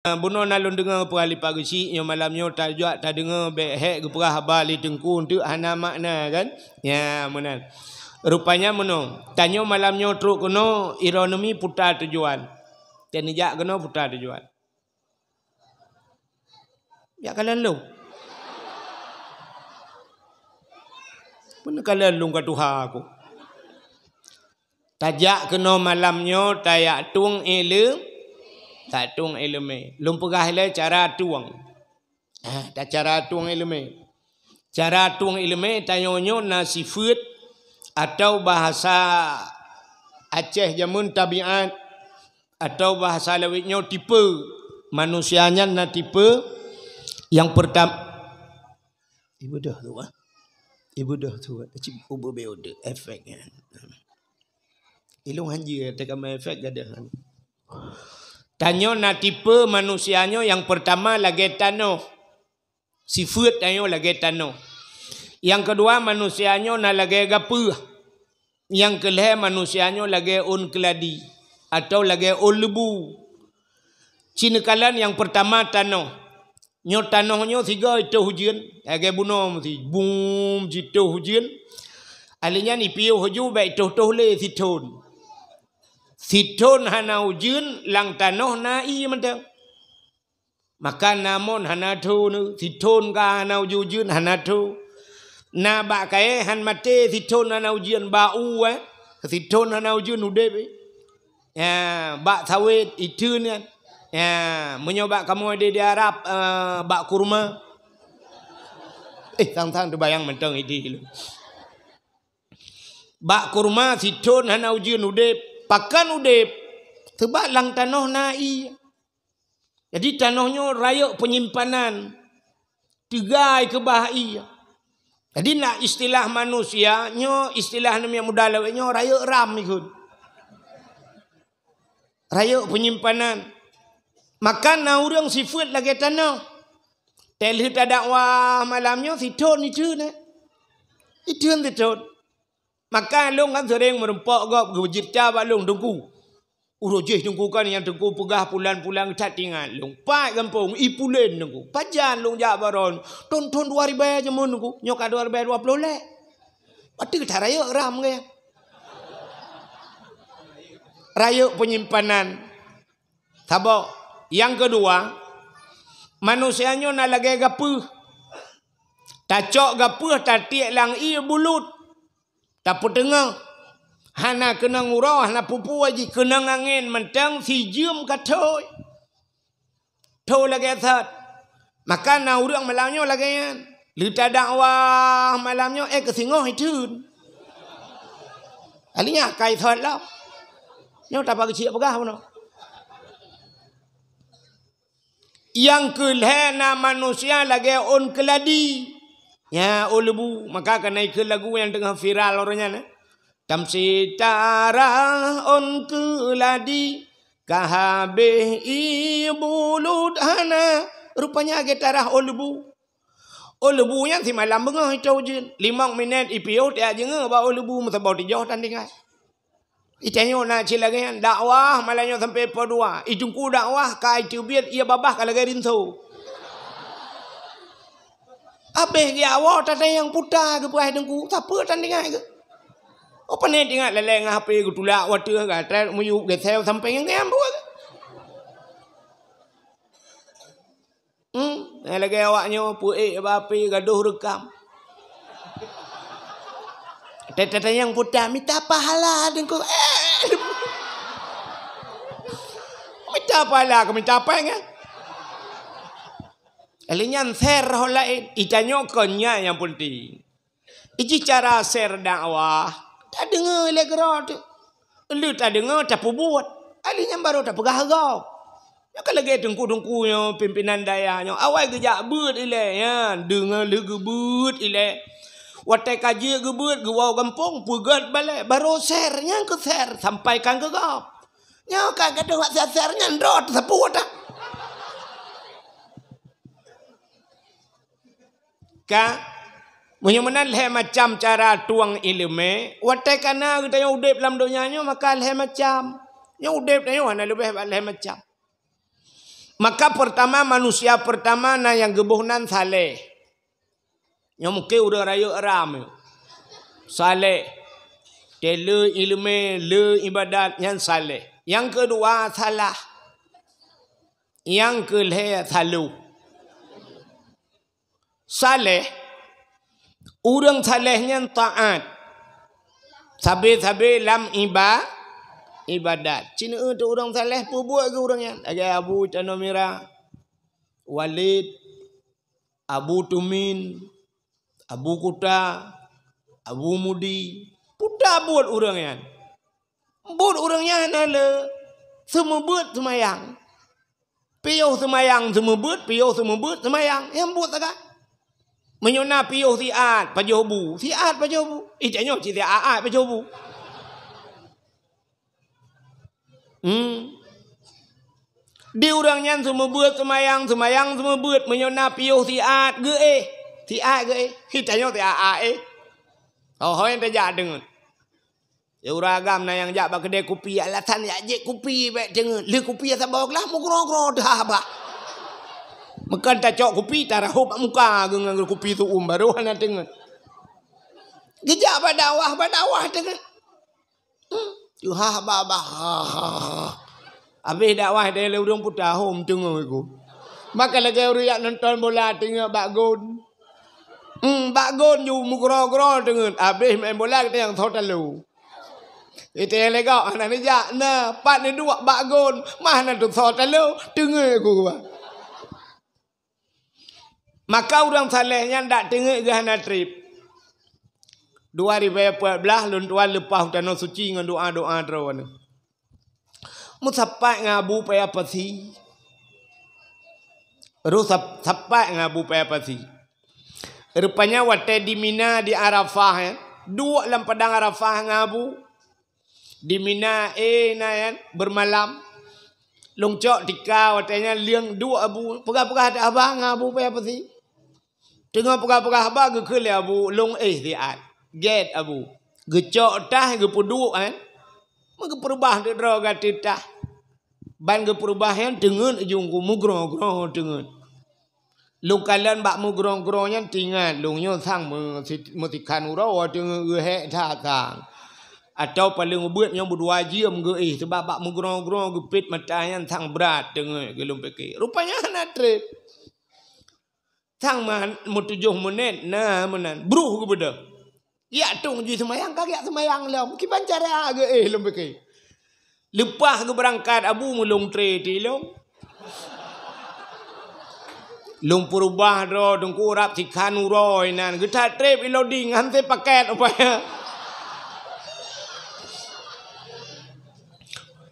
Eh, bunuh nalun dengar perali parisi yang malamnya ni tak juak tak dengar behek ke perah bali tengku untuk hana makna kan. Ya menang. Rupanya muno tanya malamnya ni truk kuno ironomi putar tujuan. Tenijak kena putar tujuan. Ya kalian lu. Mana kalian lu kat Tuhan aku. Tajak kena malamnya tayak tung ilum. Eh, tak tung ilmu. Lumpuh le cara tuang. Tak ha, cara tuang ilmu. Cara tuang ilmu tanyonyo nasi food atau bahasa Aceh zaman tabiat atau bahasa lewitnya tipe manusianya na tipe yang pertama ibu dah tua, ah. ibu dah tua, ah. cip ubu beode efeknya kan. ilung hanji tak kami efek gadah kan. Tanya nak tipe manusianya yang pertama lagi tanya. Sifat tanya lagi tanya. Yang kedua manusianya nak lagi gapa. Yang kelihatan manusianya lagi on keladi. Atau lagi on lebu. Cina kalan yang pertama tanya. Nyo tanahnya tiga itu hujan. Lagi bunuh mesti. Boom, itu hujan. Alinya ni piuh hujan, baik itu-tuh leh, itu-tuh. Situn hanaujin lang tanoh na i mentan. Maka namon hanatu nu situn ka hanaujujin hanatu. Na ba kae han mate situn hanaujin ba u eh. Situn hanaujin ude be. Ya ba sawet itun eh. ya. Ya menyoba kamu di di Arab eh, ba kurma. Eh sang-sang tu bayang mentang idi lu. Ba kurma situn hanaujin ude be pakan udep sebab lang tanoh nai jadi tanohnya raya penyimpanan tegai ke bahai jadi nak istilah manusia nyo istilah nama yang mudah lewe nyo raya ram ikut raya penyimpanan Makan na urang sifat lagi tanoh. telih tadak wah malamnya sitot ni eh. tu ne itu yang sitot Maka lung kan sering merempak gap gujit ba lung tengku. Urojih tengku kan yang tengku pegah pulang-pulang tak tinggal. Lung pat kampung ipulen tengku. Pajan lung jak baron. dua 2000 aja mun tengku. dua 2020 le. Ati ke taraya ram ke? Raya penyimpanan. Sabok. Yang kedua, manusianya nak lagi gapuh. Tacok gapuh, tatik lang ia bulut. Tak Tapi dengar. Hana kena ngurah, hana pupu wajib kena angin mentang si jem katoi. Tau lagi asat. Maka na urang malamnya lagi kan. Lita dakwah malamnya eh kesingoh itu. Alinya kai sat lah. Nyo tapa ke cik pegah pun. Yang kelihatan manusia lagi on keladi. Yang Ya ulubu oh, maka akan naik ke lagu yang tengah viral orangnya ne. Tam sitara on ladi kahabe bulud hana rupanya ke tarah ulubu. Oh, ulubu oh, yang si malam bengah itu je. Lima minit ipio dia jenge ba ulubu mesti bau di jauh tanding ai. Itanyo na cilaga kan. yang dakwah malanyo sampai padua. Ijungku dakwah ka itu biat ia babah kalau gerin Habis dia awak tak ada yang putar ke buah dengku. Siapa tak dengar ke? Apa ni tengok lelek dengan HP ke tulak water ke atas muyu ke sel sampai yang tengah buat ke? Hmm? Yang lagi awaknya puik ke api gaduh rekam. Tetetan yang putar minta pahala dengku. Eh! Minta pahala ke minta apa yang? Eh? Elinya ser lain, itanya konya yang penting. Iji cara ser dakwah, tak dengar elegra tu. Elu tak dengar, tak buat. Elinya baru tak pegah-gah. Ya kalau lagi tengku-tengku pimpinan dayanya. Awal kejap but ilai ya. Dengar lu gebut ilai. Watai kaji gebut. Gewau kampung. Pugat balik. Baru share. Yang ke share. Sampaikan ke kau. Ya kan kata wak share-share. Nyandrot. Sepuh tak. ka munyo menal he macam cara tuang ilmu wate kana kita yang udep dalam dunia nyo maka le macam yang udep nyo ana lebih bal he macam maka pertama manusia pertama na yang nan saleh yang muke udah rayu ram saleh tele ilmu le ibadat yang saleh yang kedua salah yang kelhe saleh Saleh Orang salehnya taat Sabi-sabi lam iba Ibadat Cina itu orang saleh pun buat ke orang yang Agak Abu Tanamira Walid Abu Tumin Abu Kuta Abu Mudi Puta buat orang yang Buat orang yang nala Semua buat semayang Piyuh semayang semua buat Piyuh semua buat semayang Yang buat sekarang มันยนาปีโอที่อาดประโยบุที่อาดประโยบุอีจะยโยจีเสียอาอาดปะโยบุอืมดิวรังยันสมบูรณ์สมัยยังสมัยยังสมบูรณ์มันยนาปีโอที่อาดเกอเอที่อาดเกอเอที่จะยโยเสียอาอาเอเขาเขาเองแตยาดึงอยู่รากรรมนายังยาบักเด็กุปีอะไรัทันยาเจกุปีแบบจังเลือกุปีจะบอกแล้วมุกรอกรอดาบะ Mekan tak cok kopi, tak rahu pak muka dengan kopi tu um. Baru anak dengar. Gejak pak dakwah, pak dakwah dengar. Hmm. Tuhah, babah. Habis dakwah, dia lorong pun tahu. Tengok aku. Maka lagi orang yang nonton bola tengok Pak Gun. Hmm, Pak Gun juga mukro-kro tengok. Habis main bola kita yang tahu terlalu. Itu yang lagi anak ni jak. Nah, pak ni dua Pak Gun. Mana tu tahu terlalu. Tengok aku. Pak. Maka orang salehnya tidak dengar gahana trip. Dua ribu empat belas lun tua lepas dan suci dengan doa doa terawan. Musapai ngabu paya pasi. Rusap sapai ngabu paya pasi. Rupanya wate di mina di arafah ya. Dua dalam padang arafah ngabu. Di mina eh na ya bermalam. Lungcok tika watanya liang dua abu. Pegah-pegah ada abang ngabu paya pasi. Tengah perah-perah bah ge kele abu long eh diat. Get abu. Gecok tah ge peduk eh. Mege perubah de dro gati tah. Ban ge perubah yang dengen ujung eh, ku mugro-gro dengen. Lung kalian bak mugro-gro yang tingan lungnyo sang mesikan uro dengan eh, ge he ta sang. Atau paling ubat yang berdua jiam ge eh sebab bak mugro-gro ge pit mata yang sang berat dengen ge lumpeki. Rupanya anak trip. Sang man mo tujuh menit na menan. Bruh ke beda. Ya tung ji semayang ka ya semayang lah. Mungkin pancara lah eh, ke eh lom beke. Lepas ke berangkat abu mulung tre ti lom. Lom perubah ro dong kurap ti kan uroi nan. Geta tre pi lo ding han se paket apa ya.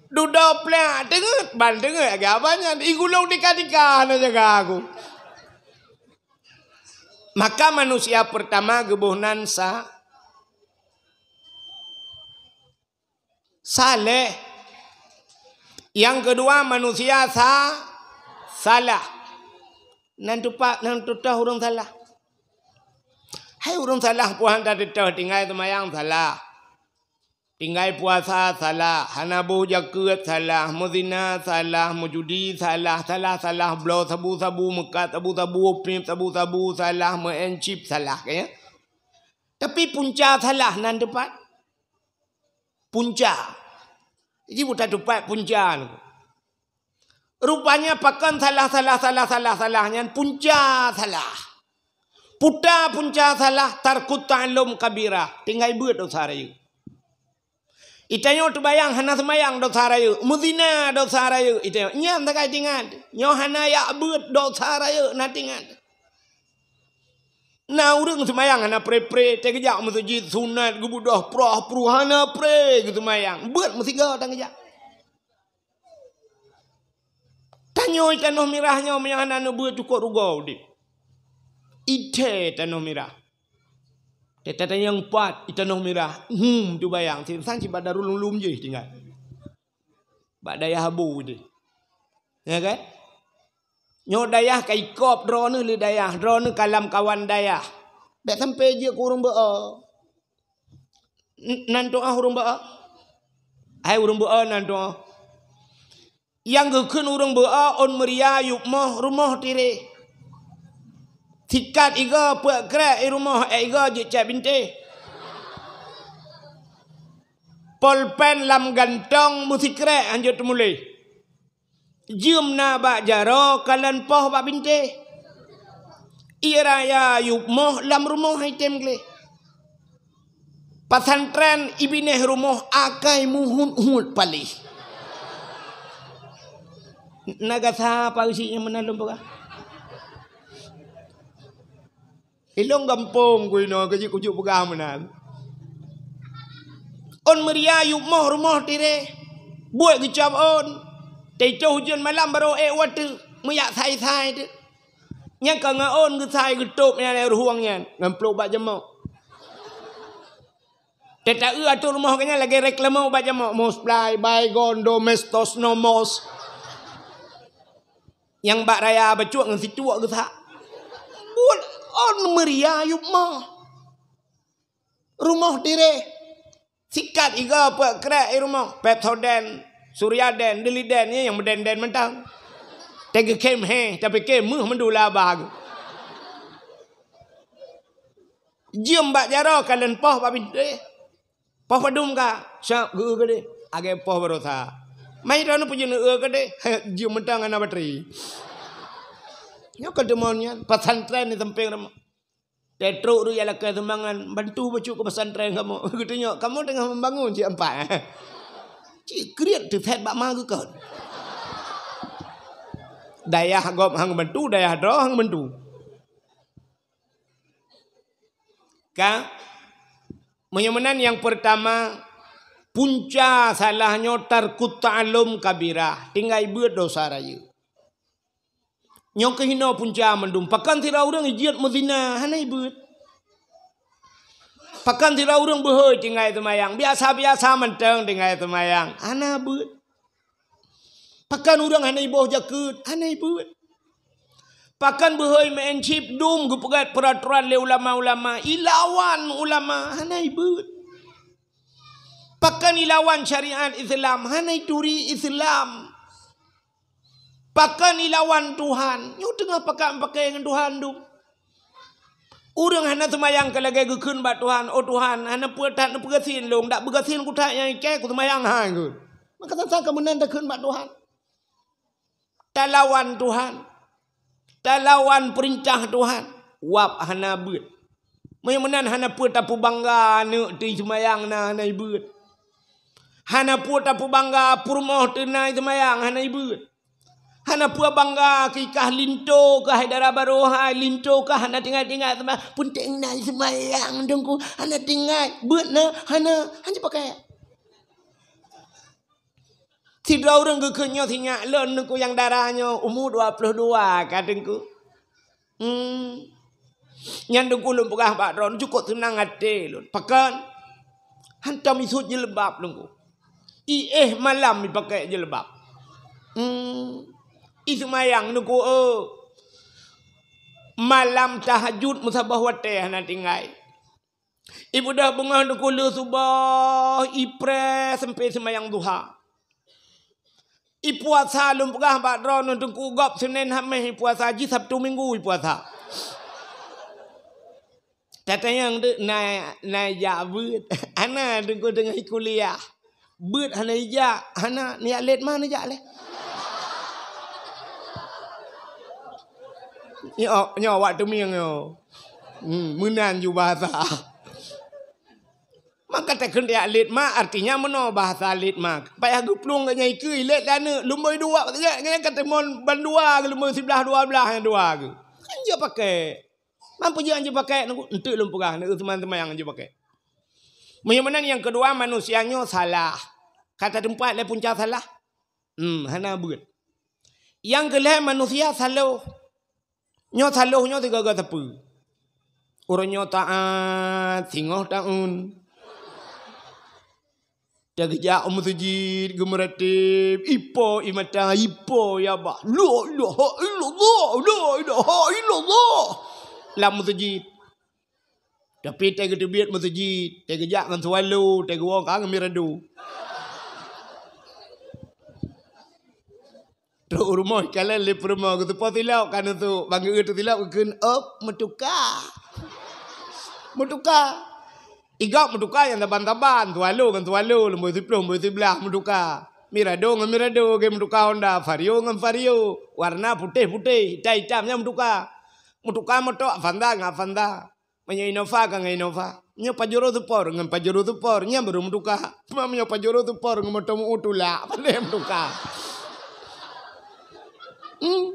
Duduk pelak dengar, bal dengar agak banyak. Igulung dikatikan aja aku. Maka manusia pertama gebuh nansa. Saleh. Yang kedua manusia sa salah. Nantu pak nantu dah orang salah. Hai orang salah puan dah tahu tinggal itu mayang salah. Tinggal puasa salah, hanabu jakut salah, muzina salah, mujudi salah, salah salah, blo sabu sabu muka sabu sabu pim sabu sabu salah, mencip salah, kaya. Tapi punca salah nan depan. Punca. Jadi buta depan punca. Rupanya pakan salah salah salah salah salahnya punca salah. Puta punca salah tarkut ta'lum kabira. Tinggal buat dosa rayu. Itanya tu bayang hana semayang dok sarayu, mudina dok Ita. itu. Nya anda kaya tingat, nyo hana ya abut dok sarayu nanti ngat. Na urung semayang hana pre pre, tengah jam masjid sunat gubudah dah prah hana pre gitu mayang, buat mesti gak tengah jam. Tanya itu no mirahnya om yang hana nubuat cukup rugau di. Ite itu no mirah. Kita tanya yang empat, kita nak Hmm, tu bayang. Saya sang cik badar lulum je tinggal. Badaya habu je. Ya kan? Nyo dayah ke ikop drone le dayah. Drone kalam kawan dayah. Tak sampai je kurung ba'a. Nantuk ah urung ba'a. Hai urung ba'a nantuk ah. Yang gekun urung ba'a on meriah yuk moh rumah tirih. Tikat iga puak krek i rumah ek eh, iga je cek binti. Polpen lam gantong musik krek anjo temuli. Jum na ba jaro kalan poh ba binti. Iraya yuk moh lam rumah hai tem gle. Pasantren ibineh rumah akai muhun hul pali. Nagasa pagi sih yang menalum bukan? Elong gampong kui no kaji kujuk pegamanan. On meria yuk moh rumah tire. Buat kecap on. Tejo hujan malam baru eh watu. Meyak say-say tu. Yang kau ngon ke say ketuk ni ada ruang ni. Ngamplok bak jemok. Tetak ke atur rumah kena lagi reklamo bak jemok. Most play, by gone, domestos, no Yang bak raya bacuak ngasih tuak ke tak. Buat on meriah yuk ma. Rumah dire. Sikat iga apa kerak rumah. Pepsoden, surya den, deli den yang berden den mentang. Tega kem he, tapi kem muh mendula bag. Jom, bak jara kalen poh babi de. Eh, poh padum ka, syak gu gede. agak poh berosa. Mai rano pujin e gede, jom mentang ana batri. Yo demonya pesantren di tempeng ramo. Petro ru ya lekai temangan bantu bocu ke pesantren kamu. kita Kutunya kamu tengah membangun cik empat. Eh? Cik kriat di fet bak mangu kan. Daya gop hang bantu daya dro hang bantu. Ka menyemenan yang pertama punca salahnya terkutalum kabirah tinggal ibu dosa rayu nyong ke hina pun ja mendum pakan tira orang jiat mazina hanai beut pakan tira urang beheu tingai mayang. biasa-biasa menteng tingai temayang ana beut pakan orang hanai boh jakeut hanai beut Pakan buhoi mencip dum gupegat peraturan le ulama-ulama ilawan ulama hanai beut Pakan ilawan syariat Islam hanai turi Islam Pakai ni lawan Tuhan. Nyu tengah pakan pakai dengan Tuhan tu. Urang hana semayang ke lagi gekun ba Tuhan. Oh Tuhan, hana puatan nu pegasin long, dak pegasin ku tak yang ke ku semayang ha ke. Maka tak sangka menen takun ba Tuhan. Talawan Tuhan. Talawan perintah Tuhan. Wap hana bet. Mai menan hana pu tapu bangga nu di semayang na na ibet. Hana pu tapu bangga purmoh tu na semayang hana ibet. Hana pua bangga ke ikah linto ke Haidara Baroha linto ke hana tinggal-tinggal semua pun tengna semayang dengku hana tinggal bena hana hanya pakai Tidak orang ke kenyo tinya lon ku yang darahnya umur 22 kadengku hmm nyandu kulum pegah pak ron cukup tenang ade lon pakan hantam isu jelebab dengku ieh malam dipakai jelebab hmm ismayang nuku e eh. malam tahajud musabah wateh na tingai ibu dah bunga nuku le subah ipre sampai semayang duha ipuasa lumpah badro nuku gop senen hame ipuasa ji sabtu minggu ipuasa Tata yang de, na na ya bud, ana dengko dengan kuliah. Bud hana ya, hana ni alet mana ya leh. nyo nyo wak temeng yo hmm menan ju bahasa maka tak artinya meno bahasa lit ma payah geplung ke nyai dua ke kena kata mon sebelah dua belah yang dua kan je pakai mampu je anje pakai entuk lumpurah nak teman-teman lah, yang anje pakai menyemenan yang kedua manusianya salah kata tempat le punca salah hmm hana buat yang kelah manusia salah Nyo saluh nyo tiga ke tepu. Urnyo taat eh, singoh taun. Jaga jak om sujid gemeratib ipo imata ipo ya ba lo lo ha lo lo lo lo ha lo lo lam sujid tapi tega tebiat masjid tega jak ngan swalu tega wong kang miradu Tuk rumah kalian lep rumah ke tepah silap kerana tu. Bangga ke tu silap up metukar. Metukar. Iga metukar yang taban-taban. Tu alu kan tu alu. Lembut siplah, lembut siplah metukar. Mirado dengan mirado ke metukar honda. Vario dengan vario. Warna putih-putih. Hitam-hitam yang metukar. Metukar metuk. Fanda dengan fanda. Menya inova kan dengan inova. Menya pajuru tupor dengan pajuru tupor. Menya baru metukar. Menya pajuru tupor dengan lah, metukar. Menya metukar. Hmm.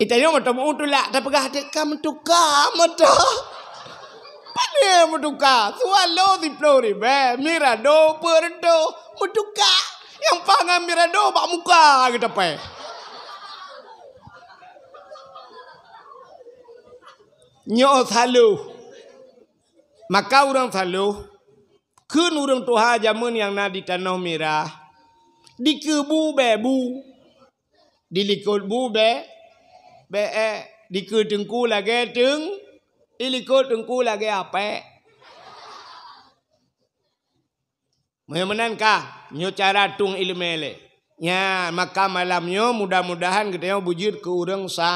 Itu eh, dia mata mau tulak tak pegah dia kam tukar mata. Pada mau tukar. Suar lo di plori be. Mira do perdo mau tukar. Yang pangan mira do bak muka kita pe. Nyo salu. makau orang salu. Kenurang orang tuha zaman yang nadi tanah mira. Dikebu bebu. bebu. ดิลิกดบูเบเบอดิคือถึงกูละแกถึงอิลิกดถึงกูละแกอะแปมือมันนั่นค่ะนิยมการตุงอิลเมเลยะมาค่ะมาลามิโอมุดามุดาฮันก็เดี๋ยวบุญจิตคือเรื่องซา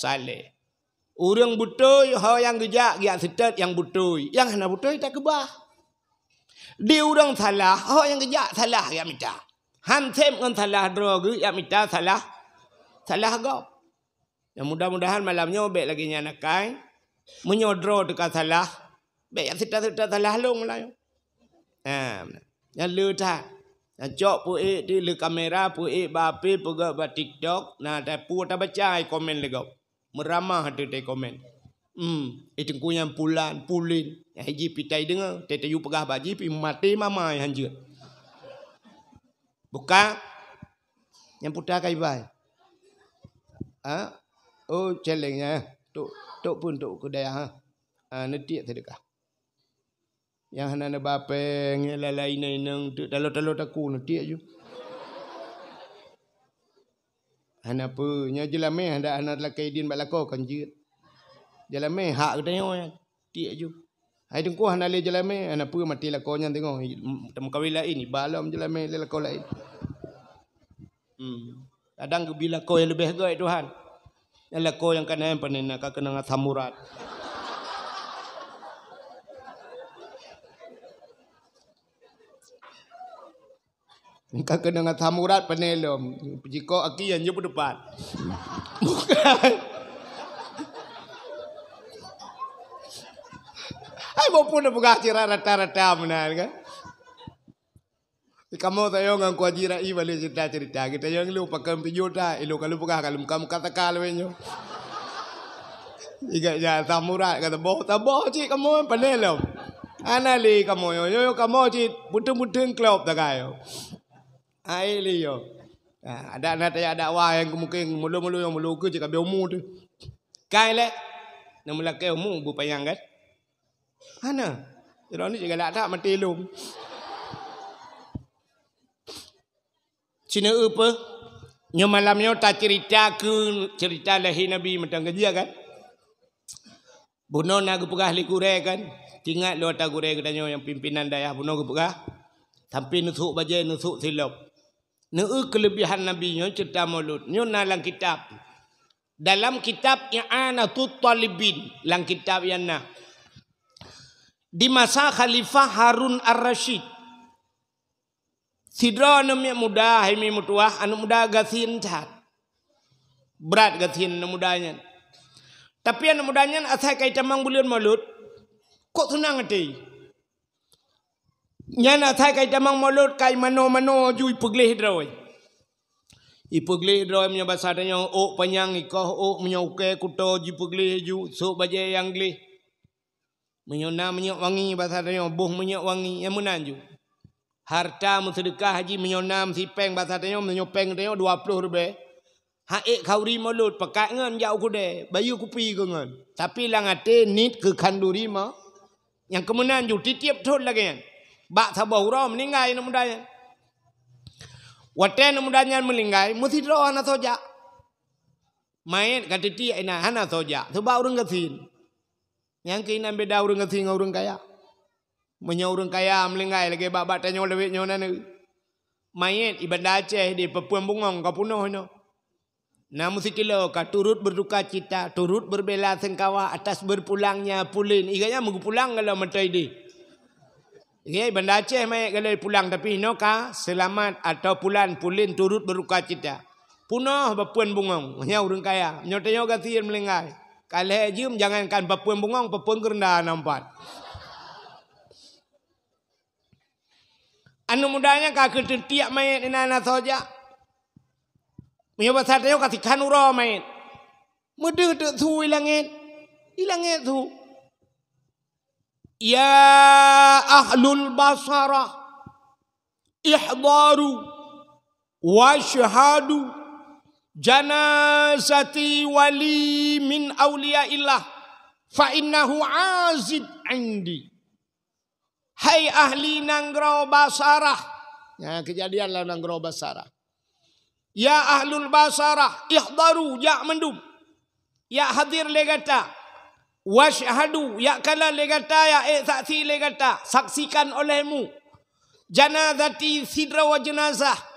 ซาเล่ orang butoi ho yang geja gak setet yang butoi yang hana butoi tak kebah di orang salah ho yang geja salah gak mitah Han tem ngan salah droga ya mita salah salah go. Ya mudah-mudahan malamnya baik lagi nya nak kai. Munyo tu ka salah. be ya sita sita salah lu mulai. Ha. Ya lu ta. Ya jok pu e di lu kamera pu e ba pe pu ga ba TikTok. Nah ta pu ta baca ai komen lego. merama tu te komen. Hmm, itu eh, kunyam pulan, pulin. Ya, Haji pitai dengar, tetayu pegah baji, pi mati mama yang hanjut. Buka. Yang putar kai bai. Ha? Oh, challenge ha? Tok tok pun tok kedai ha. Ha, nanti tak Yang hana ne bape ngela lain nang tu talo tak taku nanti aju. Hana pu nya meh ada anak lakai din balakau kanjir je. meh hak kedai ya? oi. Tiak Hai dengku han ale jelame han eh, apa mati la konya tengok temu kawila ini balam jelame le la kolai. Hmm. Kadang bila kau yang lebih gaib eh, Tuhan. Yang lah kau yang kena yang pernah nak kena dengan samurat. Engkau kena dengan samurat penelom. Jika aku yang jumpa depan. Bukan. Hai mau pun buka acara rata-rata menang kan. Kamu tak yang aku ajira i balik cerita cerita kita yang lu pakai pijota elok kalau buka kalau muka muka tak kalau ni. Iga ya tamura kata boh tabah cik kamu pandai lo. Lah. Ana li kamu yo yo kamu cik butung-butung klop tak ayo. Ai li yo. Ha, Ada nak tanya dakwah yang mungkin mulu-mulu yang mulu ke cik kabe umur tu. Kai le. Nak mulakai umur bu payang kan. Mana? Dia ni jangan ada mati lum. Cina apa? Nyo malamnya tak cerita ke cerita lahir Nabi macam kerja kan? Bunuh nak pegah likure kan? Tingat lu atas gure katanya yang pimpinan dayah bunuh ke pegah. Tapi nusuk baje nusuk silap. Nuh kelebihan Nabi nyo cerita mulut. Nyo nalar kitab. Dalam kitab i'anatut talibin. Lang kitab yang nak di masa Khalifah Harun Ar-Rashid. Sidra anu yang muda hai mi mutua anak muda gasin tat. Berat gasin anak mudanya. Tapi anak mudanya asal kai tamang bulian mulut. Kok tunang ati? Yang asal kai tamang malut kait mano-mano ju ipugleh droi. Ipugleh droi menyebasarnya o oh, panjang ikoh o menyukai kuto ju ipugleh ju so baje yang glih. Menyuna menyok wangi bahasa tanya. Buh menyok wangi. Yang menanju. Harta sedekah haji menyuna sipeng bahasa tanya. Menyuk peng tanya dua puluh ribu. Haik kauri mulut. Pekat dengan jauh kuda. Bayu kupi ke dengan. Tapi lang hati nit ke kanduri ma. Yang kemenan ju. Titip tol lagi. Bak sabah urah meninggal yang mudanya. Waten mudanya meninggal. Mesti terlalu anak sojak. Main kat titik ini anak sojak. Sebab orang kesin. Yang kini nampi dah orang keting orang kaya. Menyo orang kaya amling kaya lagi bapak tanya orang lebih nyonya ni. Mayat ibadah Aceh di Papuan Bungong kapunuh no. Namu sikilo ka turut berduka cita, turut berbela sengkawa atas berpulangnya pulin. ikanya mau pulang kalau mentai di. Iya ibadah Aceh mayat kalau pulang tapi no ka selamat atau pulan pulin turut berduka cita. Punoh Papuan Bungong, menyo orang kaya. orang gasir melingai. Kalau hajim jangankan pepun bungong, pepun gerenda nampak. Anu mudanya kaki tertiak main ini anak saja. Mereka besar tanya kasi kanura main. itu tu su ilangin. tu. Ya ahlul basarah. Ihdaru. wa Washhadu janazati wali min awliyaillah fa innahu azid indi hai ahli nangro basarah ya kejadian lah nangro basarah ya ahlul basarah ihdaru ya mendum ya hadir legata washhadu ya kala legata ya eh, saksi legata saksikan olehmu janazati sidra wa janazah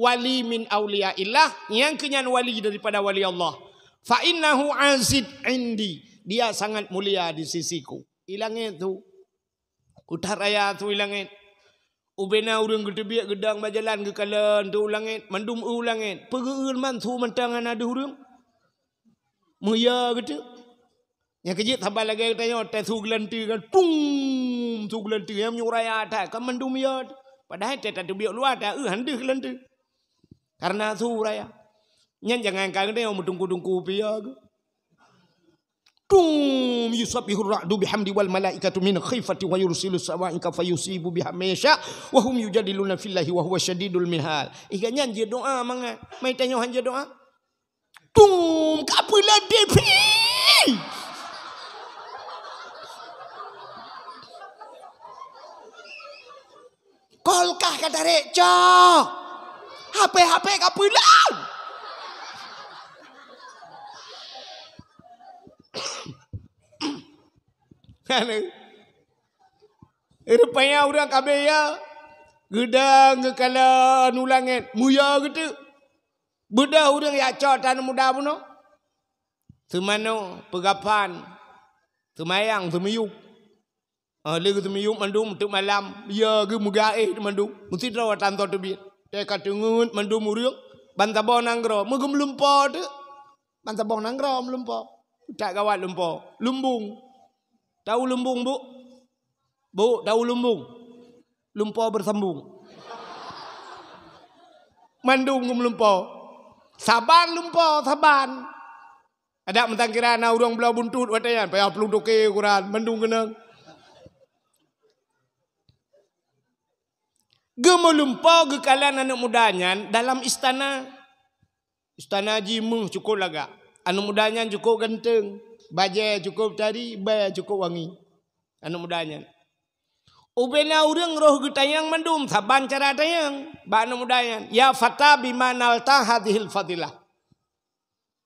wali min auliyaillah yang kenyan wali daripada wali Allah fa innahu azid indi dia sangat mulia di sisiku hilangin tu kutaraya tu hilangin ubena urang gedebiak gedang bajalan ke kalen tu ulangin mandum ulangin pegeul man tu mentang ana de urang muya gitu yang kerja sampai lagi kita kan. yang tes suglan tiga, pum suglan tiga yang menyuraya ada, kau mendumiat. Padahal tetap tu biar luar ada, eh hendak suglan Karena surah ya. Nyen jangan kangen deh, mau tunggu dungku piag. Tum yusabihur ra'du bihamdi wal malaikatu min khifati wa yursilu sawa'ika fa yusibu biha mesha wa hum yujadiluna fillahi wa huwa syadidul mihal. Ika nyan je doa mang. Mai tanyo han je doa. Tum kapula depi. Kolkah kata rek HP-HP kau pulang. Kan? Eh, rupanya orang kabe ya. Gedang ke kala nulangan. Muya gitu. Beda orang yang cok tanah muda pun. Semana pegapan. Semayang, semiyuk. Ah, lagi semiyuk mandu untuk malam. Ya, gue muga eh mandu. Mesti terawat tanah tu biar teka tungun mandu muriung banta bo nangro mugum lumpo tu banta bo nangro am lumpo tak gawat lumpo lumbung tahu lumbung bu bu tahu lumbung lumpo bersambung mandu ngum lumpo saban lumpo saban ada mentang kira nak urang belau buntut watayan payah pelung toke kuran mandu kenang Gemelumpau gekalan anak mudanya dalam istana. Istana jimu cukup laga. Anak mudanya cukup ganteng. Baja cukup tadi, baya cukup wangi. Anak mudanya. Ubena urang roh gutayang mandum saban cara tayang ba anak mudanya. Ya fata bima nalta hadhil fadilah.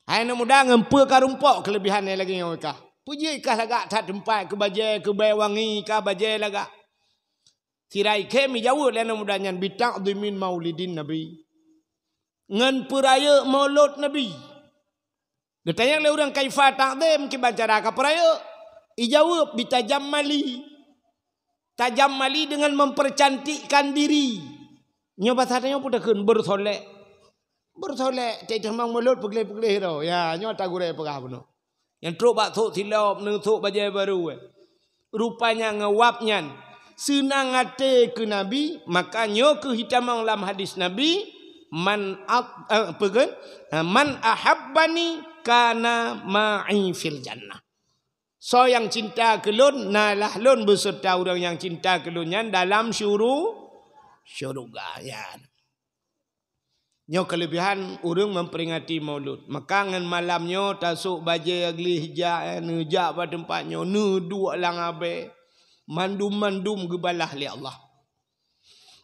Hai anak muda ngempu karumpok kelebihannya lagi yang mereka. Puji ikah lagak tak tempat ke baje wangi ikah baje lagak. Tirai ke mi jawa lain mudah nyan bitak dimin maulidin Nabi. Ngan peraya maulud Nabi. Dia tanya oleh orang kaifah tak ada mungkin baca raka peraya. I jawa bitajam mali. Tajam mali dengan mempercantikkan diri. Nyoba satanya pun dekun bersolek. Bersolek. Cik cemang mulut pegelih-pegelih tau. Ya, nyoba tak gurek pegah pun. Yang teruk bak tuk silap, nengtuk baju baru. Rupanya ngewapnya. Rupanya senang hati ke Nabi, makanya ke hitamang dalam hadis Nabi, man eh, apa kan? Man ahabbani kana ma'i fil jannah. So yang cinta ke lun, nalah lun beserta orang yang cinta ke lunnya dalam syuru, syuruga. Ya. Nyo kelebihan orang memperingati maulud. Maka dengan malamnya tasuk baju agli hijak, eh, nujak pada tempatnya, nu dua langabe mandum-mandum gebalah li Allah.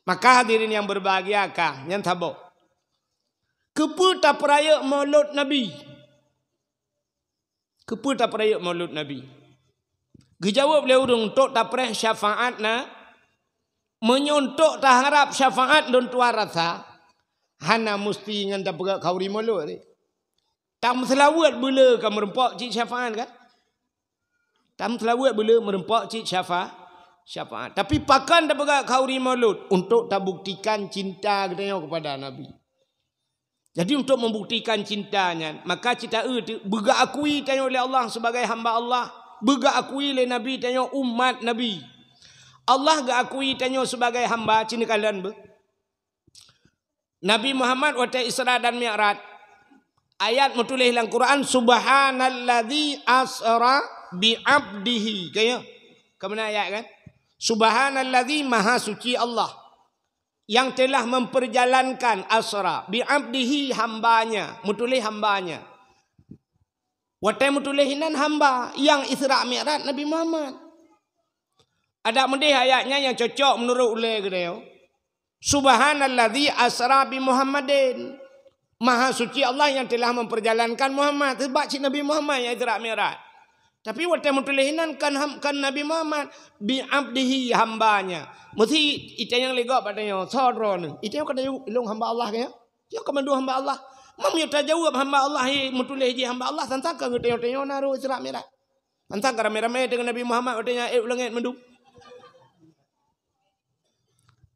Maka hadirin yang berbahagia ka yang tabo. Kepu peraya Maulud Nabi. Kepu ta peraya Maulud Nabi. Gejawab le urung tok ta pereh syafaat na menyontok ta harap syafaat don tua rasa. Hana mesti ngan ta pegak kauri Maulud ni. Tak selawat bela ka merempak cik syafaat kan? Kamu telah buat bila merempak cik syafaat. Syafaat. Tapi pakan tak pegang kauri maulud. Untuk tak buktikan cinta katanya kepada Nabi. Jadi untuk membuktikan cintanya. Maka cita eh, itu bergakui tanya oleh Allah sebagai hamba Allah. Bergakui oleh Nabi tanya umat Nabi. Allah gakui tanya sebagai hamba cina kalian ber. Nabi Muhammad wata Isra dan Mi'raj. Ayat mutulih dalam Quran. Subhanalladhi asra bi'abdihi. Kaya? mana ayat kan? Subhanalladzi maha suci Allah. Yang telah memperjalankan asra. Bi'abdihi hambanya. Mutulih hambanya. Watai mutulihinan hamba. Yang israq mi'rat Nabi Muhammad. Ada mudah ayatnya yang cocok menurut oleh kita. Subhanalladzi asra bi Muhammadin. Maha suci Allah yang telah memperjalankan Muhammad. Sebab si Nabi Muhammad yang israq merat. Tapi waktu yang terlebih kan, kan Nabi Muhammad bi abdihi hambanya. Mesti itu yang lega pada yang sorron. Itu yang kata ilung hamba Allah kan? Dia ya? ya, kau mendua hamba Allah. Mak ya, mesti jawab hamba Allah ini mutulih je hamba Allah. Tentang kau itu yang tanya naru cerak merah. Tentang kau merah merah dengan Nabi Muhammad itu yang ulang yang mendu.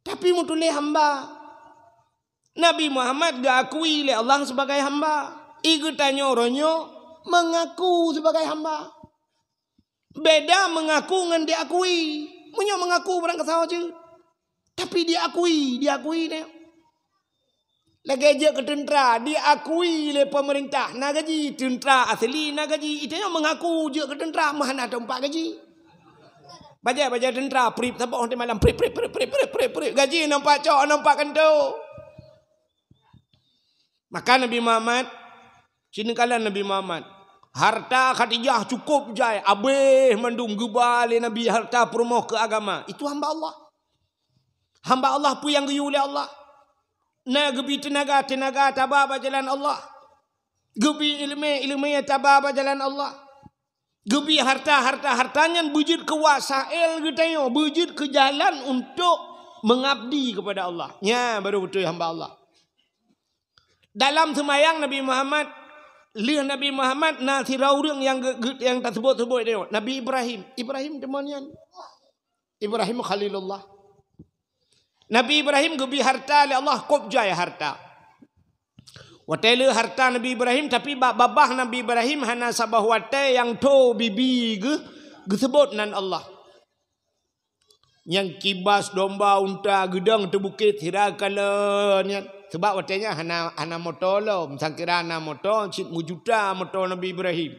Tapi mutulih hamba. Nabi Muhammad gak akui Allah sebagai hamba. Igu tanya ronyo mengaku sebagai hamba. Beda mengaku dengan diakui. Punya mengaku orang kesawa je. Tapi diakui. Diakui dia. Lagi aja ke tentera. Diakui oleh pemerintah. Nak gaji. Tentera asli nak gaji. Itu yang mengaku je ke tentera. Mana tempat gaji. Baca baca tentera. Perip sampai orang malam. Perip, perip, perip, perip, perip, perip, perip. Gaji nampak cok, nampak kentuk. Maka Nabi Muhammad. Sini kalah Nabi Muhammad. Harta Khadijah cukup jaya. Abih mendung gebali Nabi harta promo ke agama. Itu hamba Allah. Hamba Allah pun yang riuh oleh Allah. Nabi tenaga, tenaga tabah jalan Allah. Gebi ilmu, ilmu yang tabah jalan Allah. Gebi harta, harta, hartanya bujit kuasa el gitanya. Bujit ke jalan untuk mengabdi kepada Allah. Ya, baru betul hamba Allah. Dalam semayang Nabi Muhammad เรื่องนบีมูฮัมมัดนาที่เราเรื่องยังกึดยังตัดสบทสบทเดียวนบีอิบราฮิมอิบราฮิมเดมอนยันอิบราฮิมขลิลุลลอฮ์นบีอิบราฮิมกบีฮาร์ตาเลอัลลอฮ์กบจ่ายฮาร์ตาวัตเตลือฮาร์ตานบีอิบราฮิมแต่พี่บับบะห์นบีอิบราฮิมฮานาสบะฮ์วัตเตยังโตบีบีกกึสบทนั้นอัลลอฮ์ยังกิบัสดอมบาอุนตากึดังตะบุเกตฮิรากะเลนยัน sebab katanya hana hana motolo lah. sangkira hana moto cit mujuta moto Nabi Ibrahim.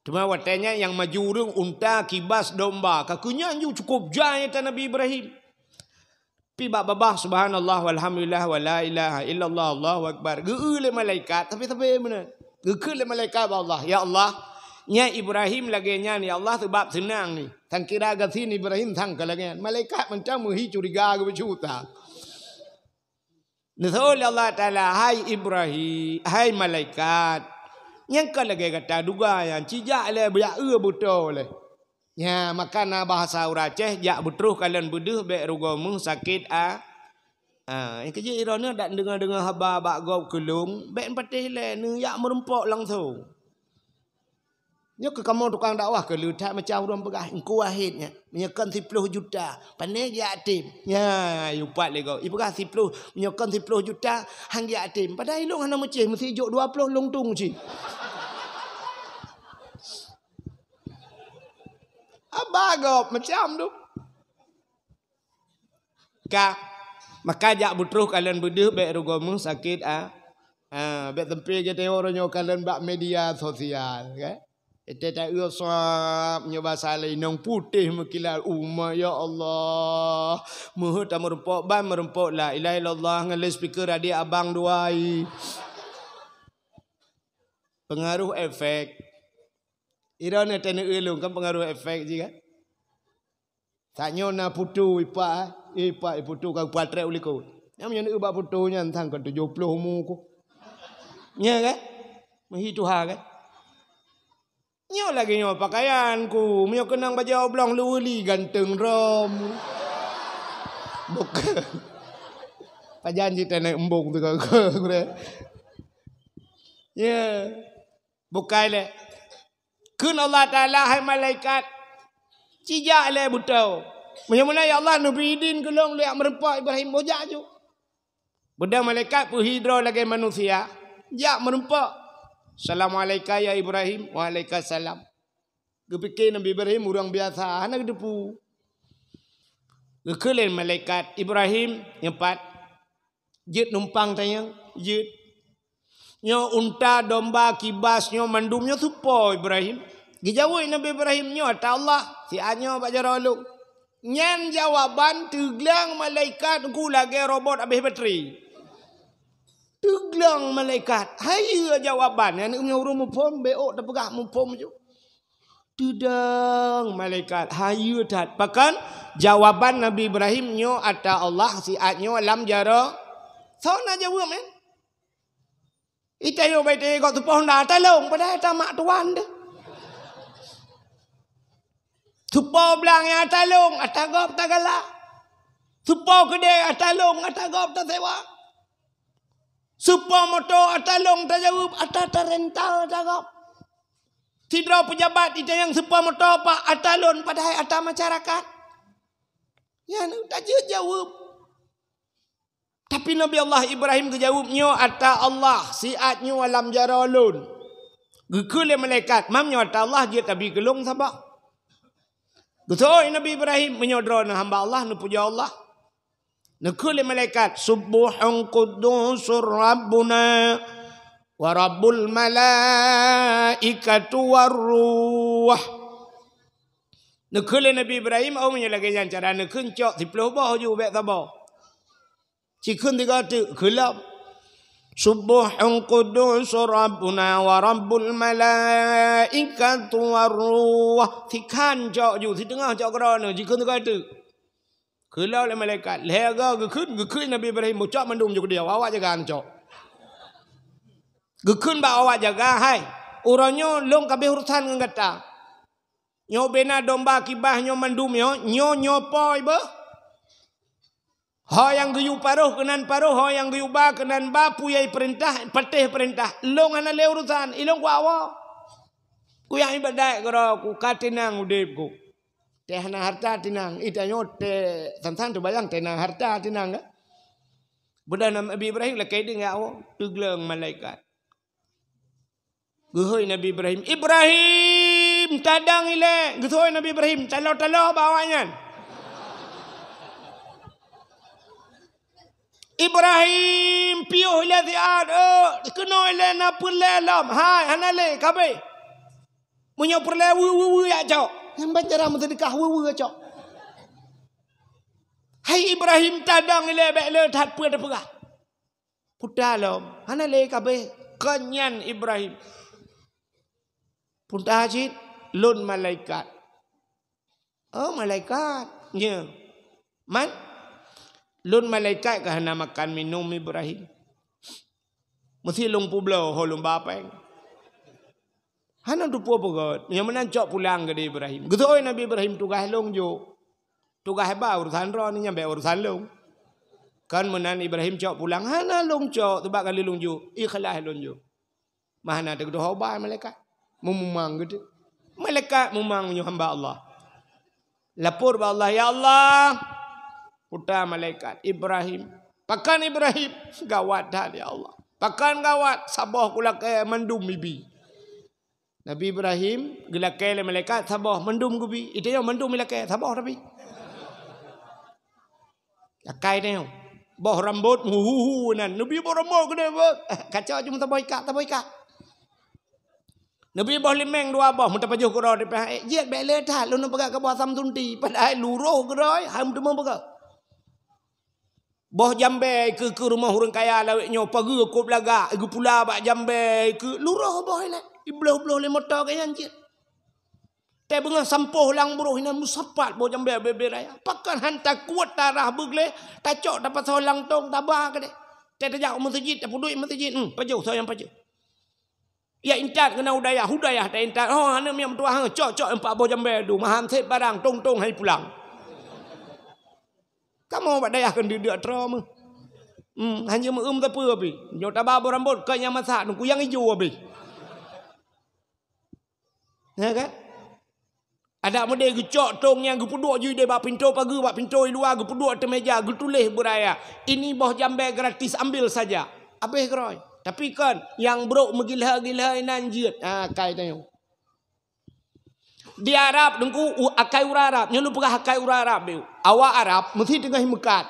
Cuma katanya yang maju urung unta kibas domba kakunya anju cukup jaya ta Nabi Ibrahim. Tapi bapak bapak subhanallah walhamdulillah wala ilaha illallah Allahu akbar. Geule malaikat tapi tapi mana? Geule malaikat Allah. Ya Allah, Nya Ibrahim lagi nya ni ya Allah tu bab senang ni. Tang kira gatin Ibrahim tang kalangan. Malaikat mencam hi curiga ke bucu Nuzul Allah Ta'ala Hai Ibrahim Hai Malaikat Yang kau lagi kata duga Yang cijak le Biar ia e betul le Ya na bahasa uraceh. Aceh Jak betul kalian buduh Bek rugamu sakit a. Ha, yang kerja ironnya tak dengar-dengar haba bak gob kelung. Bek patih le ni yak merempok langsung. Nyok ke kamu tukang dakwah ke lu tak macam orang pegah engku wahidnya menyekan 10 juta pane yatim ya yu kau lego ibu ka 10 menyekan 10 juta hang yatim pada ilung ana mecih mesti jok 20 lungtung apa kau macam tu ka maka jak butruh kalian bedeh baik rugomu sakit ah Ah, bet tempel orang nyokalan bak media sosial, kan? Okay? Tetap usap nyoba salai nong putih mekila uma ya Allah. Muhu tak merempok ban merempok lah ilaha Allah ngelis speaker adik abang duai. Pengaruh efek. Irana tane elu eh, kan pengaruh efek ji kan. Tak nyona putu ipa eh. ipa putu ya kan patre uli ko. Yang nyona ubah putunya entang ke 70 umu ko. Nya kan? Menghitu ha kan? Nyo lagi nyo pakaian ku. Nyo kenang baju oblong luli ganteng rom. Buk. Pajanji tenek embung tu kau kau Ya. Bukai le. Kun Allah Ta'ala hai malaikat. Cijak le butau. Menyamunai ya Allah Nabi Idin kelong liak merempak Ibrahim Bojak ju. Budak malaikat pun hidro lagi manusia. Jak merempak. Assalamualaikum ya Ibrahim. Waalaikumsalam. Gepikir Nabi Ibrahim orang biasa. Anak depu. Kekelen malaikat Ibrahim yang empat. Jid numpang tanya. Jid. Nyo unta domba kibas nyo mandum nyo supo Ibrahim. Gijawai Nabi Ibrahim nyo atas Allah. Si anyo Pak Jarolu. Nyen jawaban tegelang malaikat ku lagi robot habis bateri. Tegelang malaikat. Haya jawapan. Yang punya orang mumpum. Beok dah pegah mumpum je. Tegelang malaikat. Haya dat. Bahkan jawapan Nabi Ibrahim. Nyo atas Allah. Siat nyo alam jara. So nak jawab men. Ita yo baik tegak kau tupuh dah talong. Pada tak mak tuan dah. Tupuh belang yang talong. Atas gop tak galak. Tupuh kedai atas long. Atas gop tak sewa. Tupuh Supaya moto atalong tajawab atas terental tajawab. Tidro pejabat itu yang supaya moto apa atalon pada hari atas masyarakat. Ya, nak tajawab jawab. Tapi Nabi Allah Ibrahim kejawabnya ata Allah siatnya alam jaralun. Gekule malaikat mamnya ata Allah dia tabi kelong sabak. Gusoi Nabi Ibrahim menyodro hamba Allah nu puja Allah. นึกคือเลยมาเลกัดสุบุฮงกุดูสุรับบุนาวรับบุลมาลาอิกะตุวรูห์นึกคือเลยนบีบรายมาอาเงย้ยละกันยันจารันึกขึ้นเจาะสิบปลบ่อยู่แบบตะบอจิขึ้นที่ก็ตื่นขึ้นแล้วสุบฮุนกุดูสุรับบุนาวรับบุลมาลาอิกะตุวรูห์ที่ขั้นเจาะอยู่ที่ตึงนั้นเจาะกระรอหนึ่ที่ขึ้นที่ก็ตื่นึ้นแล้วแล้วมาเลยกันแล้วก็คือขึ้นคือขึ้นนบีบรหิมเจาะมันดุมอยู่คนเดียวว่าวาจการเจาะือขึ้นบ่าววาจกาให้อุรยลงกับเบรุษันกันกัตาโยเบนาดมบากิบาโยมันดุมโยโยโยปอยบ่หอยังกิยู่ปารุกนั้นปารุหอยังกิยูบากนั้นบาปุยไอ้ปรินตาปฏิเสธปรินตาลงอันนั้นเลวรุษันอีลงกว่าวกูยังไม่ได้กรอกูคัดนางอุเด็กกู na harta tinang ita nyote tantang oh, tu bayang na harta tinang ga eh. buda nabi ibrahim la kaide ga ya, o oh, tugleng malaikat gehoi nabi ibrahim ibrahim tadang ile gehoi nabi ibrahim talo talo bawanya Ibrahim piu ile di ar oh, eh, kuno ile na pulelam hai hanale kabe munyo pulewu wu wu ya jauh yang baca ramu tadi kahwa-wa cok. Hai Ibrahim tadang ile bekle tak pun ada perah. Putalom. Lah, Ana le kabe kenyan Ibrahim. Pun tahajid lun malaikat. Oh malaikat. Ya. Man lun malaikat kah hendak makan minum Ibrahim. Mesti lung pulau holum bapeng. Hana dupa perut. Yang menancok pulang ke Ibrahim. Gitu oi Nabi Ibrahim tugas long jo. Tugas hebat urusan roh ni nyampe urusan long. Kan menan Ibrahim cok pulang. Hana long cok. Tebak kali long jo. Ikhlas long jo. Mahana tegdu hobai malaikat. Memumang gitu. Malaikat mumang punya hamba Allah. Lapor bahawa Allah. Ya Allah. Kuta malaikat. Ibrahim. Pakan Ibrahim. Gawat dah ya Allah. Pakan gawat. Sabah kulak eh, mandum mibi. Nabi Ibrahim gelak le malaikat sabah mendum gubi. Itu yang mendum gelakai sabah tapi. Gelakai ni. Bah rambut muhuhu nan. Nabi bah rambut kena buat. Eh, kacau cuma tabah ikat, tabah ikat. Nabi bah limeng dua bah. Minta pajuh kera. Dia pahit. Eh, Jek belah dah. Lu nak pegak ke bah sam tunti. Padahal luruh kera. Hai mudah mempegak. Boh jambai ke ke rumah orang kaya lawak nyo pagu ko belaga igu pula ba jambai ke lurah boh ina iblah-blah le mata ke je. Tapi bunga sampoh lang buruh ina musapat boh jambai bebe raya. Pakan hanta kuat tarah begle tacok dapat solang tong taba ke de. Te de jak masjid te puduk masjid hmm paju so yang paju. Ya intan kena udaya hudaya te intan oh hanem yang tua hang cok-cok empat boh jambai du maham set barang tong-tong hai pulang mau pada daya kan dia trauma. Hmm, hanya mau um tapi apa? Nyot abah berambut ke yang masa nunggu yang hijau apa? Ya kan? Ada mode gecok tong yang gepuduk ju jadi bak pintu pagi bak pintu luar gepuduk di meja gutulih beraya. Ini bawah jambe gratis ambil saja. Habis keroy. Tapi kan yang bro megilah-gilah inan jiat. Ah kai tanyo di Arab dengku akai ura Arab nyelu pegah akai ura Arab beu awa Arab mesti tengah himekat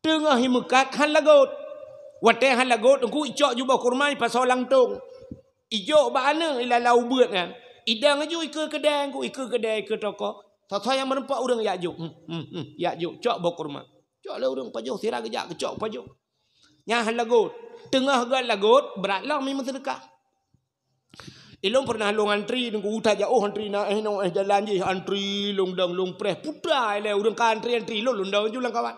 tengah himekat han lagot wate han lagot dengku icok jubah kurma pasal langtung ijo bana ila lau buat kan idang aju ikut kedai ku ikut kedai ke toko tata yang merempak urang yakju hmm hmm, hmm. yakju cok bo kurma cok le lah urang pajo sira gejak ke cok pajo nya han lagot tengah gal lagot beratlah mi mesti Ilong pernah long antri nunggu utah ja oh antri na eh no eh jalan je antri long dong long preh, putra ile urang lah, ka antri antri lo long dong julang kawan.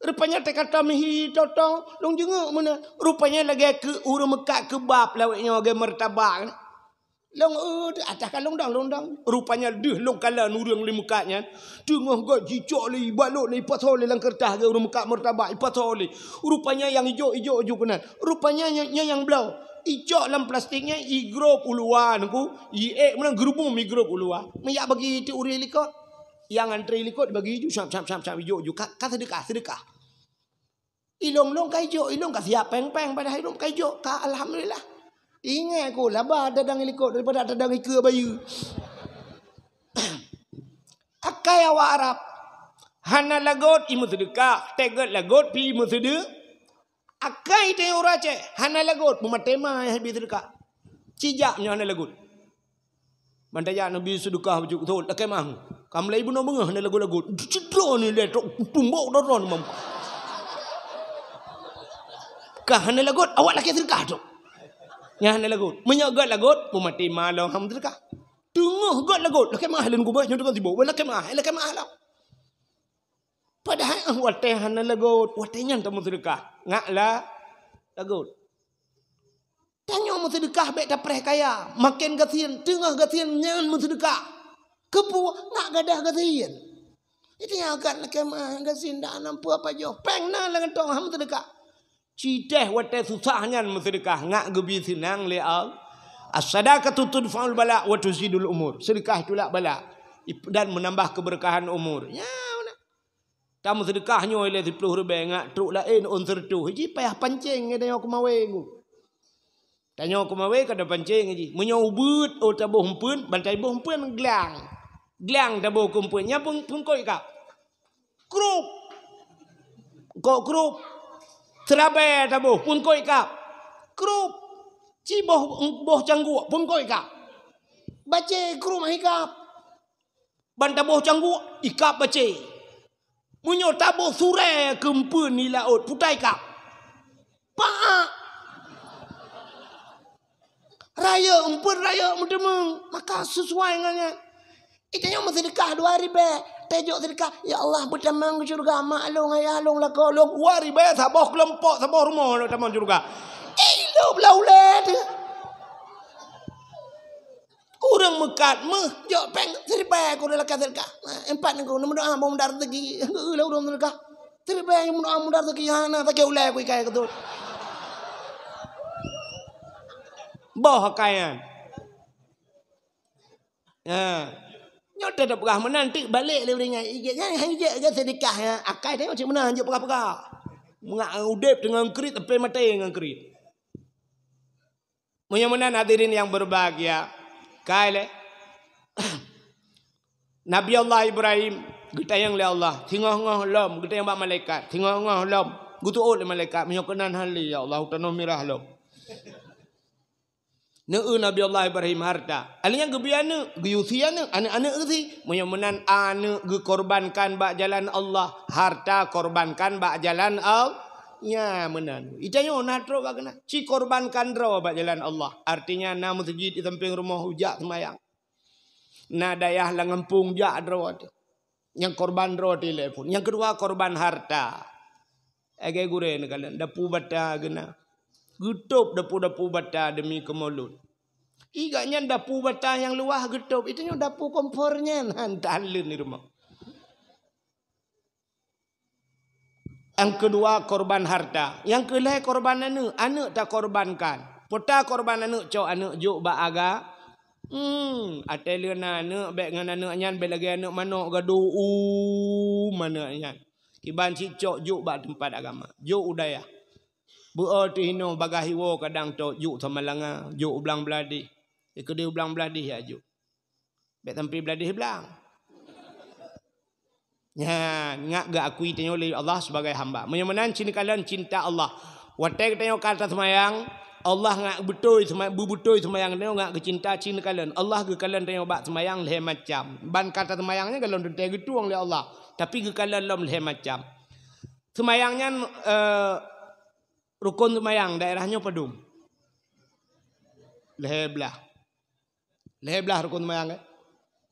Rupanya teka tami hi toto long jenguk mana rupanya lagi ke urang Mekah ke bab lawaknya age mertabak. Long uh, atas kan long dong long dong rupanya duh long kala nurung li mukanya tengah got jicok li balok li pasol li lang kertas ke urang Mekah mertabak pasol li rupanya yang hijau hijau juga kena rupanya yang yang, yang belau Icok dalam plastiknya igro puluan aku. Ie mana gerubu migro puluan. Meyak bagi itu uri likot. Yang antri likot bagi itu sam sam sam sam ijo ijo. Kata sedekah sedekah. Ilong long kajo ilong kasi apa peng peng pada hidup kajo. Ka alhamdulillah. Ingat aku laba ada dang likot daripada ada dang ikut bayu. Akai awak Arab. Hana lagot imu sedekah. Tegot lagot pi imu sedekah akan itu yang orang cek. Hanya lagut. tema yang habis terdekat. Cijak punya hanya lagut. Mantaya Nabi sedukah bujuk tu. Lakai mahu. Kamu lagi ibu nak hanya lagut-lagut. Cedah ni dia. Tumbuk darah ni mampu. Kah hanya lagut. Awak lakai terdekat tu. Yang hanya lagut. Menyak gad lagut. tema lah. Hanya Tunggu gad lagut. Lakai mahu. kubah mahu. Kan lakai mahu. mahal, mahu. Lakai mahu. Lah. Padahal ah, watai hana lagut, watai nyan tamu sedekah. Ngak lah, lagut. Tanya mu sedekah baik tak perih kaya. Makin gasian, tengah gasian nyan mu Kepu, ngak gadah gasian. Itu yang akan nak kemah yang gasian dah nampu apa jauh. Pengna lah kan tong hamu sedekah. Citeh watai susah nyan mu Ngak gebi sinang leal. Asadaka tutud faul balak watu sidul umur. Sedekah tulak balak. Dan menambah keberkahan umur. Ya. Kamu sedekahnya oleh sepuluh ribu ingat truk la en eh, unsur tu. Haji payah pancing kena aku mawe aku. Tanya aku mawe kena pancing haji. Menyobut o oh, tabuh humpun, bantai buh humpun gelang. Gelang tabuh kumpun. Nya pun pungkoy kak. Kruk. Kok kruk. Serabai tabuh pungkoy kak. Kruk. Ciboh boh boh canggu pun pungkoy kak. bace kruk mahikap. Bantai buh canggu ikap bace. Bunyo tabuk surai kempa ni laut. Putai kak. Pak. Raya empun raya mudemu. Maka sesuai dengannya. Itu eh, yang sedekah dua hari be. Tejuk sedekah. Ya Allah berteman ke syurga. Maklong ayah long lah kau. Dua hari be. Sabah kelompok. Sabah rumah. Teman syurga. Ilo belah ulat. Ilo orang mekat meh jo peng seribai ko dalam kasir ka ha, empat ni kau, nama doa bom dar tegi ulah urang nak ka yang nama mudar tegi ha na tak ulah ko kaya kedut bah kaya ha nyo tada pegah menanti balik le ringa ige ya hang ige ge sedekah ya akai tengok cik mana jo pegah-pegah mengak udep dengan krit tepi mati dengan krit Menyemunan hadirin yang berbahagia. Kaile Nabi Allah Ibrahim gitayang le Allah, tingoh-ngoh lom gitayang ba malaikat, tingoh-ngoh lom gutu ol malaikat menyokenan hal ya Allah utano mirah lom. Nu Nabi Allah Ibrahim harta. Alinya gebiane, geusiane, ane-ane eusi, menyemenan ane ge korbankan ba jalan Allah, harta korbankan ba jalan Allah ya menanu. Itanya ona tro ba kena. Ci korbankan dro ba jalan Allah. Artinya na masjid di samping rumah hujak semayang. Na dayah la ngempung ja dro tu. Yang korban dro telefon. Yang kedua korban harta. Age gureh ne kalen da pu bata gena. Gutup da pu bata demi kemolut. Iga nyen da pu bata yang luah getup. Itanya da pu kompornya nantan di rumah. Yang kedua korban harta. Yang kedua korban anak. Anak tak korbankan. Pota korban anak cok anak juk ba aga. Hmm, atelu na anak baik ngan anak nyan bek lagi anak mano gadu u uh, mana nyan. Kiban si cok juk ba tempat agama. Juk udah ya. Buat tu hino bagai hiwo kadang tu juk semalanga juk ublang beladi. Ikut dia ublang beladi ya juk. Bek tempi beladi belang. Ya, ngak gak aku tanya oleh Allah sebagai hamba. Menyemenan cinta kalian cinta Allah. Watak tanya kata semayang. Allah ngak betul semayang. Bu betul semayang. dia ngak kecinta cinta kalian. Allah ke kalian tanya bak semayang leh macam. Ban kata semayangnya kalian tanya gitu oleh Allah. Tapi ke kalian lom leh macam. Semayangnya eh, rukun semayang. Daerahnya padum. Leh belah. Leh belah rukun semayangnya. Eh.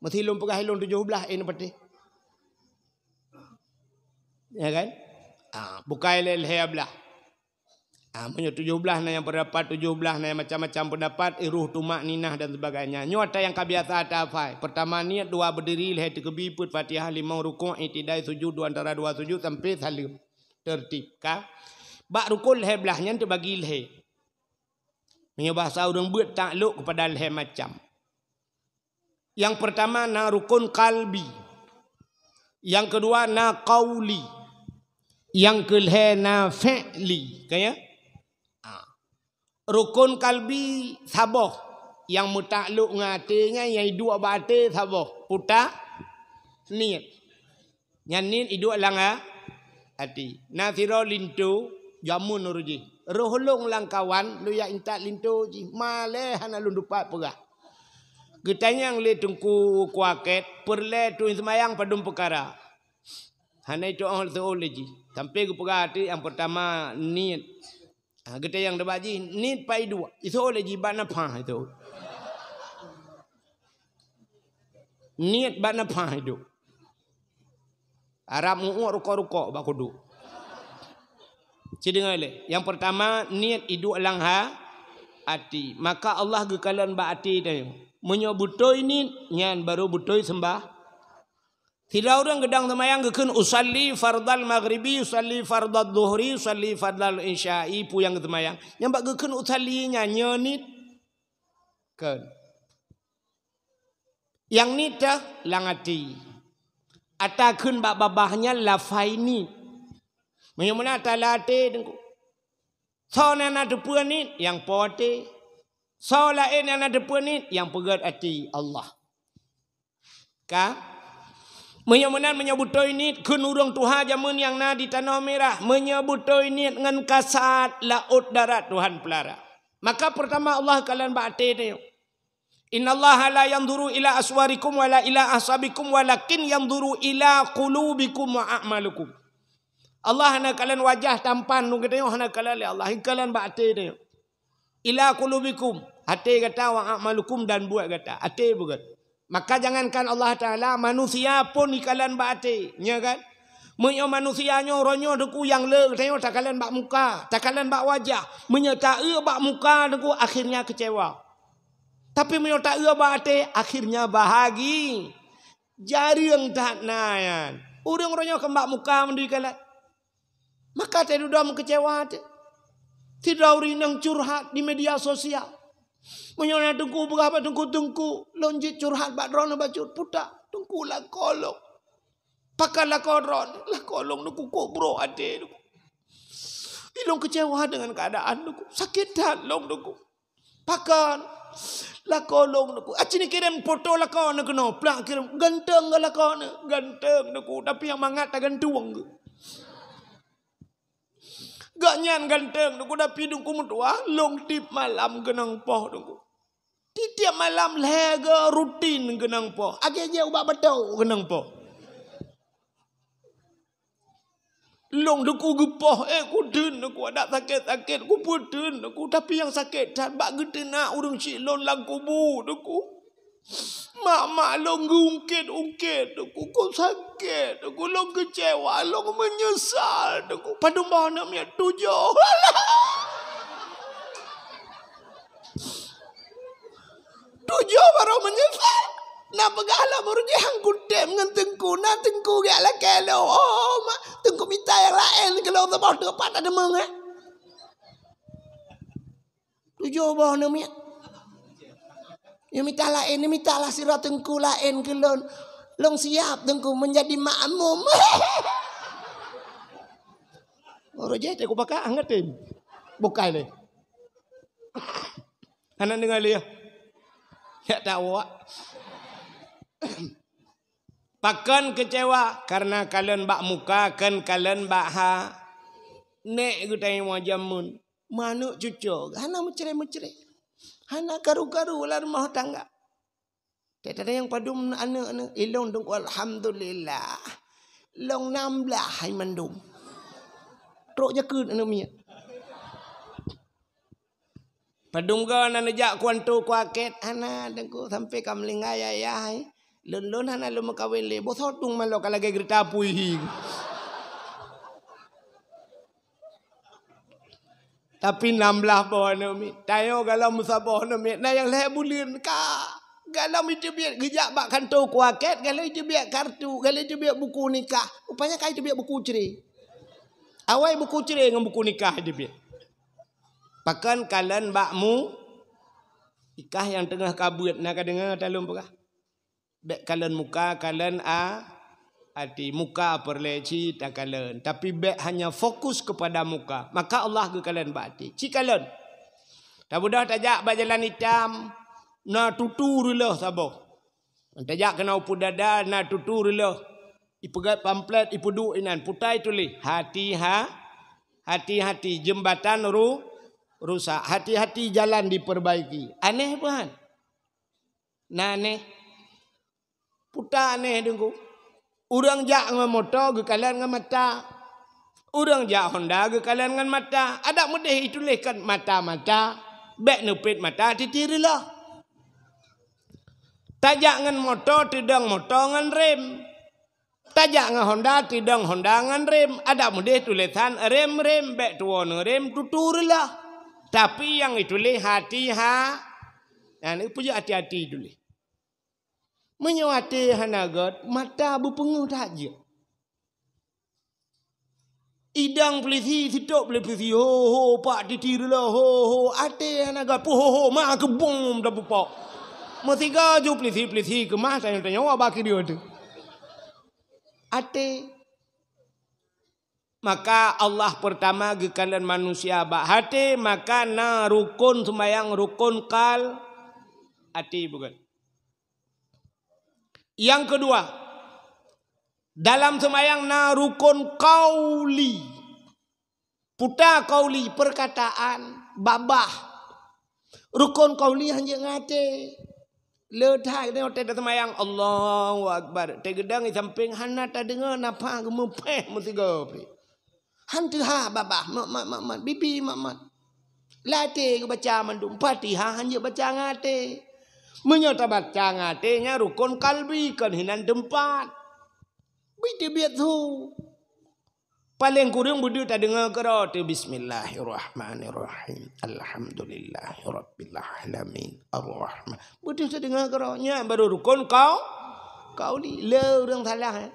Mesti lompokah hilang tujuh belah. Ini eh, patih ya kan? Ha, ah. bukan leher-leher belah. Ha, ah, punya tujuh belah na yang berdapat, tujuh belah na yang macam-macam pendapat, iruh, tumak, ninah dan sebagainya. Ini ada yang kebiasa atau apa? Pertama niat dua berdiri, leher tikebi, put fatihah, lima rukun, itidai, sujud, dua antara dua sujud, sampai salim. Tertib. Ka? Bak rukun leher belahnya itu bagi leher. Punya bahasa orang buat takluk kepada leher macam. Yang pertama nak rukun kalbi. Yang kedua na qawli. Kauli yang kelhena fa'li kaya ha. rukun kalbi sabah yang mutakluk ngati ngai kan, yang dua bate sabah puta niat yang niat idu langa ha, hati nasiro lintu jamun nurji rohlong langkawan lu ya inta lintu ji male hana lundupat pega Ketanya yang le tungku kuaket perle tu semayang padum perkara. Hanya itu orang tu oh, leji. Tapi aku perhati yang pertama niat. Ha, kita yang dapat ji, niat pai dua. Itu leji bana pah itu. Niat bana pah itu. Arab mu'ur ruko-ruko bakudu. Cik dengar le. Yang pertama, niat itu langha, Ati. Maka Allah kekalan ba ati. Menyebutoi ni, baru butoi sembah orang gedang temayang kekun usalli fardal maghribi usalli fardal zuhri usalli fardal insya'i pu yang temayang yang bak kekun usalli nyanyo ni kan yang ni dah langati atau kekun bak babahnya lafaini mayamuna talate dengku sona na depuan ni yang pote sola ini na depuan ni yang pegat ati Allah ka Menyemenan menyebut toinit kun urung Tuhan zaman yang na di tanah merah. Menyebut toinit dengan kasat laut darat Tuhan pelara. Maka pertama Allah kalian baca ni. Inna Allah la yang yanduru ila aswarikum wa la ila ahsabikum walakin yanduru ila qulubikum wa a'malukum. Allah nak kalian wajah tampan nu kata oh, Allah nak kalian ya Allah kalian bakti ni. Ila qulubikum hati kata wa a'malukum dan buat kata. Hati bukan. Maka jangankan Allah Ta'ala manusia pun ikalan bati. Ya kan? Menyo manusia nyo ronyo deku yang le tayo takalan bak muka, takalan bak wajah, menyetae bak muka deku akhirnya kecewa. Tapi menyo tae bak ate akhirnya bahagi. Jari yang tak nayan. Urang ronyo ke bak muka mendi kalat. Maka tayo dua mengecewa Tidak Tidak yang curhat di media sosial. Menyonya tengku berapa tengku tengku. Lonjit curhat bak dron bak cur puta. Tengku lah kolong. Pakai lah koron. Lah kolong nuku kok bro ade nuku. Ilong kecewa dengan keadaan nuku. Sakit dah long nuku. Pakan. Lah kolong nuku. Aci ni kirim foto lah kau nuku no. Pelak kirim. Ganteng lah kau nuku. Ganteng nuku. Tapi yang mangat tak gantung Gak nyan ganteng dugu dah pidung ku mutua long tip malam genang poh dugu. Tiap malam lega rutin genang poh. Agi aje ubah betau genang poh. Long dugu gupoh eh ku dun dugu ada sakit sakit ku putun dugu tapi yang sakit dan bak gede nak urung si lon lang kubu Mak mak long ungkit ungkit, aku kok sakit, aku long kecewa, long menyesal, aku padu mbah nak mian tujuh. tujuh baru menyesal. Nak pegah lah murgi hang kutip dengan tengku. Nak tengku ke lah kelo. Oh, mak. Tengku minta yang lain. Kalau tak bawa tepat ada mengah. Eh. Tujuh bawa namanya. Ya minta lain, ya minta lah sirat tengku lain ke lon. Long siap tengku menjadi makmum. Orang jahit aku pakai angetin. Bukai ni. Kanan dengar dia. Ya tak awak. Pakan kecewa karena kalian bak muka kan kalian bak ha. Nek kutai wajah mun. Manuk cucu, Anak mencerai-mencerai. Hana karu-karu lah rumah tangga. Tak ada yang padum anak ni. Ilong eh, dong Alhamdulillah. Long nam lah hai mandung. Teruk je ke anak miya. Padum ke anak nejak kuan tu kuaket. Hana dengku sampai kam lingai ayah. Lun-lun hana lu mekawin li. Bosotung malu kalau gerita puihi. Hana. Tapi enam belah bawah ni umit. Tanya kalau musabah ni umit. Nah yang lain bulan kak. Kalau itu biar gejak bak kantor kuaket. Kalau itu biar kartu. Kalau itu biar buku nikah. Rupanya kak itu biar buku ceri. Awai buku ceri dengan buku nikah itu biar. Pakan kalan bakmu. ikah yang tengah kabut. Nak dengar talung pukah. Bek kalan muka, kalan a. Ah hati muka perleci tak kalian, tapi baik hanya fokus kepada muka maka Allah ke kalian bati Cik kalian, tak mudah tak jak bajalan hitam nak tutu rilo sabo tak jak kena upu dada na tutu rilo ipegat pamplet ipudu inan putai tuli hati ha hati hati jembatan ru rusak hati hati jalan diperbaiki aneh bukan nah aneh putai aneh dengku Orang jak dengan motor ke kalian dengan mata. Orang jak Honda ke kalian dengan mata. Ada mudah itu kan mata-mata. Bek nupit mata titirilah. Tajak dengan motor, tidak motor dengan rem. Tajak dengan Honda, tidak Honda dengan rem. Ada mudah kan rem-rem. Bek tuan rem, tuturilah. Tapi yang itu ha. hati-hati. Yang itu punya hati-hati dulu. -hati menyuati hanaga mata berpenguh tak je. Idang polisi sitok boleh polisi ho ho pak ditiru lah ho ho ate hanaga pu ho ho mak ke bom dah bupak. Mesti gaju polisi polisi ke mak tanya tanya oh, apa baki dia tu. Ate maka Allah pertama gekalan manusia bak hati maka na rukun sembahyang rukun kal hati bukan yang kedua, dalam semayang narukun kauli. Puta kauli, perkataan, babah. Rukun kauli hanya ngate. Letak ni otak dalam semayang. Allah wakbar Tegedang di samping hana tak dengar apa napa gemupeh mesti gopi. Hantu ha babah. Mak mak mak mak. Bibi mak mak. Latih baca mandum. ha hanya baca ngate menyotabat cang artinya rukun kalbi kan hinan tempat. Bidi biatu. Paling kurang budu tak dengar kerana Bismillahirrahmanirrahim. Alhamdulillahirrabbilalamin. Ar-Rahman. Budu tak dengar kerana baru rukun kau. Kau ni. Le orang salah. Eh?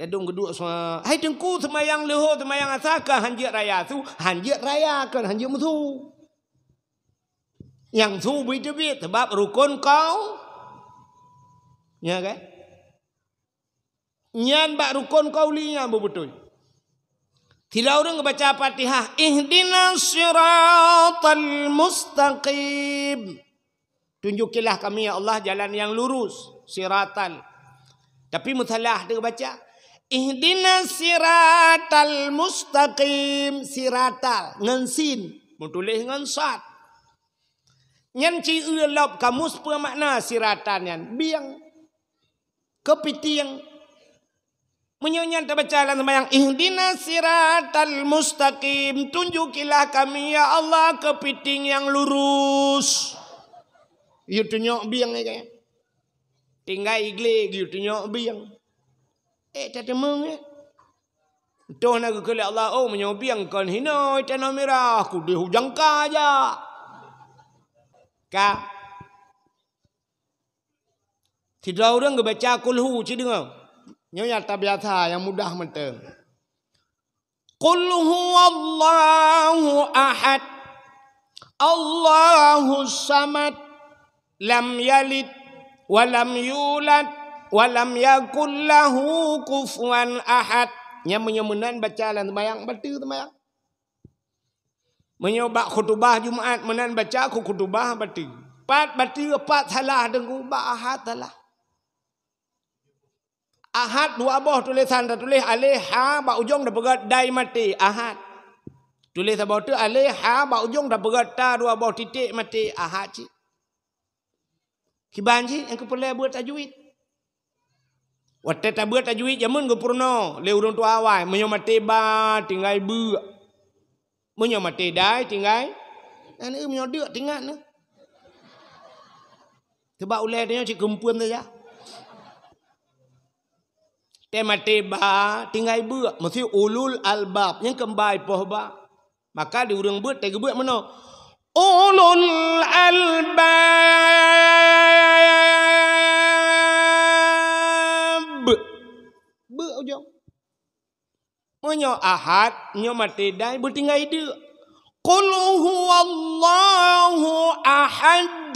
Ledung kedua semua. Hai tengku semayang leho semayang asaka hanjir raya tu. Hanjir raya kan hanjir musuh yang tu bidwi sebab rukun kau ya kan nyan bak rukun kau linya betul tila orang baca Fatihah ihdinas siratal mustaqim tunjukilah kami ya Allah jalan yang lurus siratal tapi mutalah dia baca ihdinas siratal mustaqim siratal ngensin mutulih ngensat Nyan ci ulop kamus pemakna siratan yan biang kepitiang menyonyan tabacalan semayang ihdina siratal mustaqim tunjukilah kami ya Allah kepiting yang lurus yu tunyok biang ya tinggal igle yu tunyok biang eh tadi mung ya Tuhan nak kali Allah, oh menyobi biang kan hina, itu nama merah, aku dihujang kaya. Ka. Tidak ada orang baca kulhu. Cik dengar. Nyonya tabiata yang mudah mata. Qul Allahu ahad. Allahu samad. Lam yalid. Walam yulad. Walam yakullahu kufuan ahad. Nyamun-nyamunan baca lah. Temayang. Betul temayang menyebab khutbah Jumaat menan baca ku khutbah berarti pat berarti pat salah dengku ba ahad salah ahad dua boh tulisan dah tulis alih ha ba ujung dah pegat dai mati ahad tulis sabo tu alih ha ba ujung dah pegat ta dua boh titik mati ahad ci kibanji yang kepala buat tajwid Wate tabe tajwid jamun ke purno le urang tu awai menyo ba tinggal bua mà Munyo mate dai tingai. Nan um đựa dia tingat nữa, Thứ bạo lè đấy chỉ cầm puôn thôi ra. Te mate ba tingai bữa mà thiếu ulul albab những cầm bài po ba. Maka diurang bữa cái bữa mana? Ulul albab Menyo ahad, nyo mati dai buti ngai de. Qul huwallahu ahad.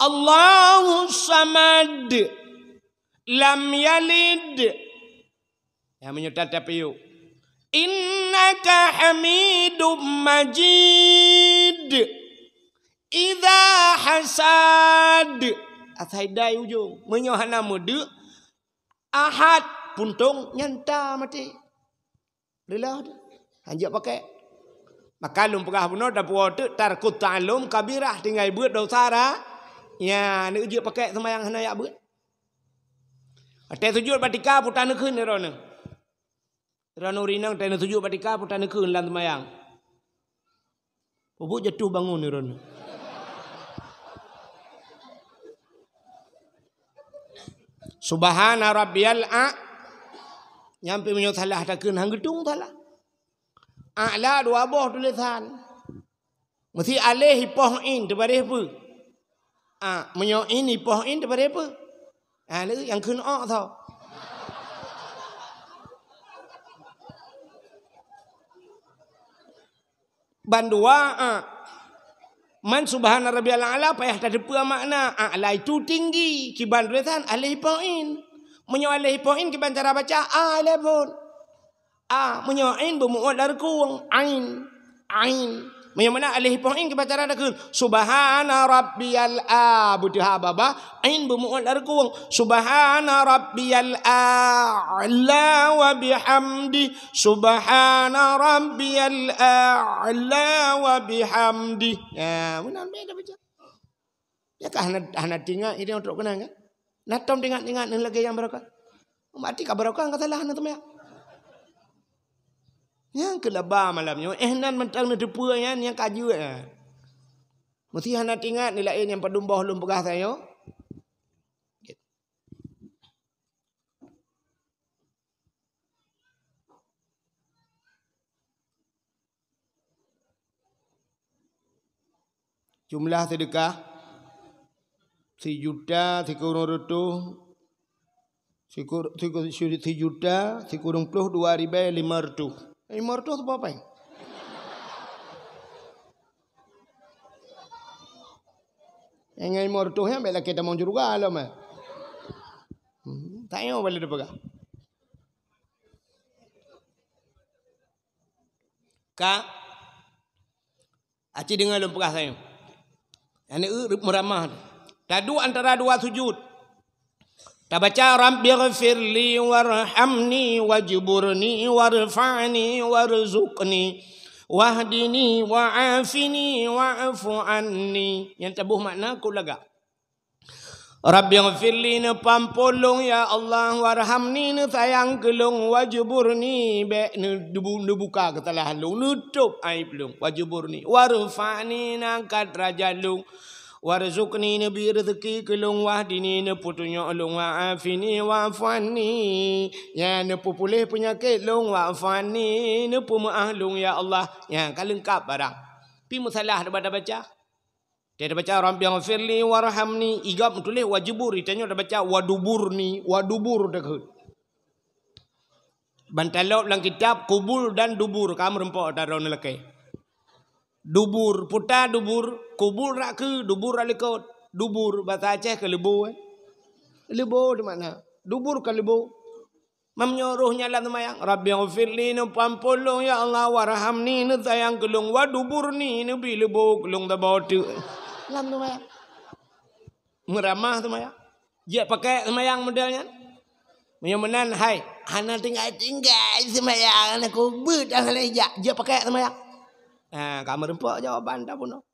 Allahu samad. Lam yalid. Ya menyo tatap yu. Innaka hamidum majid. Iza hasad. Asai dai ujung. Menyo hanamu de. Ahad Buntung nyenta mati. Lelah tu. Hanjak pakai. Maka lum pegah puno dah buat tu tar kutalum kabirah tinggal buat dosa ra. Ya, ni ujuk pakai sama yang hendak buat. Atau tujuh batika putar nak kuih ni rona. Rana urinang tena tujuh batika putar nak kuih lantai mayang. Ubu jatuh bangun ni rona. Subhana rabbiyal a'a. Nyampe menyo salah takkan hang gedung salah. A'la dua boh tulisan. Mesti alih ipoh in daripada apa? A, menyo in ipoh in daripada apa? Ah, ah lu yang kena ok tau. Bandua a. Ah. Man subhanallah rabbiyal a'la payah tadepa makna a'la tu tinggi kiban tulisan alih ipoh in. Menyo alih poin ke bantara baca ala a Ah, menyo ain bermuat larku ain. Ain. Menyo mana alih poin ke bantara larku. Subhana rabbiyal a. Budi ha, baba. Ain bermuat larku Subhana rabbiyal a. La wa bihamdi. Subhana rabbiyal a. La wa bihamdi. Ya, mana ambil baca. Ya kah nak nak tinggal ini untuk kenang. Ya? Natom tingat-tingat nang lagi yang barokah. Oh, mati ka barokah angkat salah nang tumaya. Yang kelaba malam ni, oh, eh nan mentang nang depa yang yang kaju eh. Mesti hana tingat ni lain yang padumbah lum pegah eh, saya Jumlah sedekah si Yuda si kurung rutu si kur si kur si Yuda si kurung puluh dua ribu lima rutu eh, lima rutu tu apa yang lima rutu yang bela kita mau juga alam eh. Hmm, Tanya apa lagi depan? Ka Aci dengar lu saya. Ini eh, meramah. Tu. Tak Tadu antara dua sujud. Tak baca Tabaca rabbighfirli warhamni wajburni warfa'ni Warzukni wahdini wa'afini Waafuanni. anni. Yang tabuh makna aku lega. Rabbighfirli ne pampolong ya Allah warhamni ne sayang kelong wajburni be ne dibuka kesalahan lu nutup aib lu wajburni warfa'ni nangkat raja lu warzuqni nabi rezeki kelong wah dini ne putunya long wa afini ah, wa afani ya ne pupulih penyakit long wa afani ne pumah long ya Allah ya kalengkap barang pi musalah dapat baca dia baca rabbi firli warhamni igap tulis wajibur ditanya dah baca waduburni wadubur dah bantalop lang kitab kubur dan dubur kam rempok daron lekai dubur puta dubur kubur nak ke dubur alikot dubur bahasa Aceh ke lebu eh lebu di mana dubur ke lebu memnyoruhnya lan mayang rabbi ufirli nu pampulung ya allah warhamni nu sayang gelung wa dubur ni nu bilebu gelung da botu lan tu mayang meramah tu mayang dia pakai semayang modelnya menyemenan hai hana tinggal tinggal semayang anak kubut dan lejak. dia pakai semayang Ha, kamu rempok jawapan tak punah.